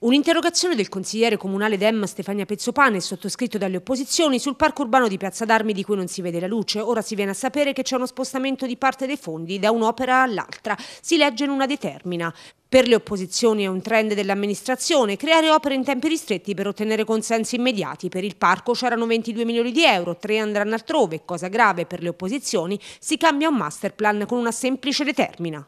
Un'interrogazione del consigliere comunale d'Emma Stefania Pezzopane, sottoscritto dalle opposizioni, sul parco urbano di Piazza d'Armi di cui non si vede la luce. Ora si viene a sapere che c'è uno spostamento di parte dei fondi da un'opera all'altra. Si legge in una determina. Per le opposizioni è un trend dell'amministrazione creare opere in tempi ristretti per ottenere consensi immediati. Per il parco c'erano 22 milioni di euro, tre andranno altrove. Cosa grave per le opposizioni, si cambia un master plan con una semplice determina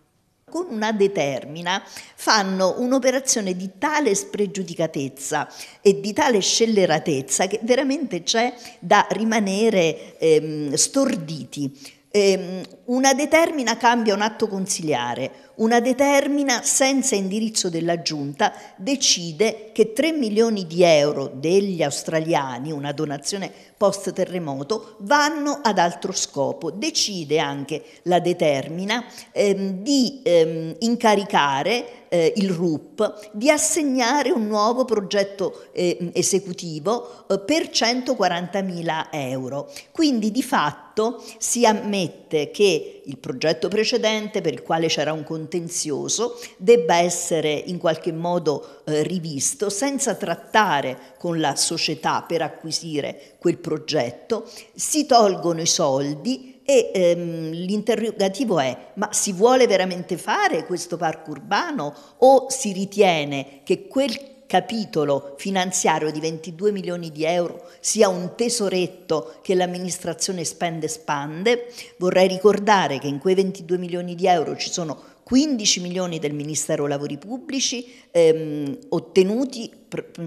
con una determina, fanno un'operazione di tale spregiudicatezza e di tale scelleratezza che veramente c'è da rimanere ehm, storditi. Ehm, una determina cambia un atto consiliare, una determina senza indirizzo della giunta decide che 3 milioni di euro degli australiani, una donazione post terremoto vanno ad altro scopo. Decide anche la determina ehm, di ehm, incaricare eh, il RUP di assegnare un nuovo progetto eh, esecutivo eh, per 140.000 euro. Quindi di fatto si ammette che il progetto precedente, per il quale c'era un contenzioso, debba essere in qualche modo eh, rivisto senza trattare con la società per acquisire quel progetto, si tolgono i soldi e ehm, l'interrogativo è ma si vuole veramente fare questo parco urbano o si ritiene che quel capitolo finanziario di 22 milioni di euro sia un tesoretto che l'amministrazione spende e spande. Vorrei ricordare che in quei 22 milioni di euro ci sono 15 milioni del Ministero Lavori Pubblici ehm, ottenuti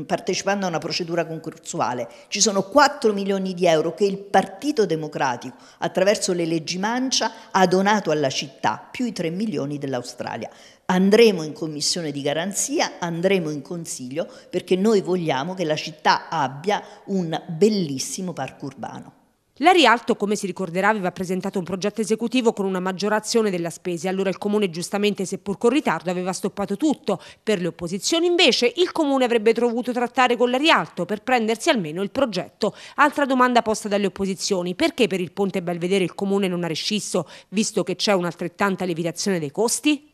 partecipando a una procedura concorsuale. Ci sono 4 milioni di euro che il Partito Democratico, attraverso le leggi mancia, ha donato alla città, più i 3 milioni dell'Australia. Andremo in commissione di garanzia, andremo in consiglio perché noi vogliamo che la città abbia un bellissimo parco urbano. La Rialto, come si ricorderà, aveva presentato un progetto esecutivo con una maggiorazione della spesa e allora il Comune giustamente, seppur con ritardo, aveva stoppato tutto. Per le opposizioni invece il Comune avrebbe dovuto trattare con la Rialto per prendersi almeno il progetto. Altra domanda posta dalle opposizioni, perché per il Ponte Belvedere il Comune non ha rescisso, visto che c'è un'altrettanta levitazione dei costi?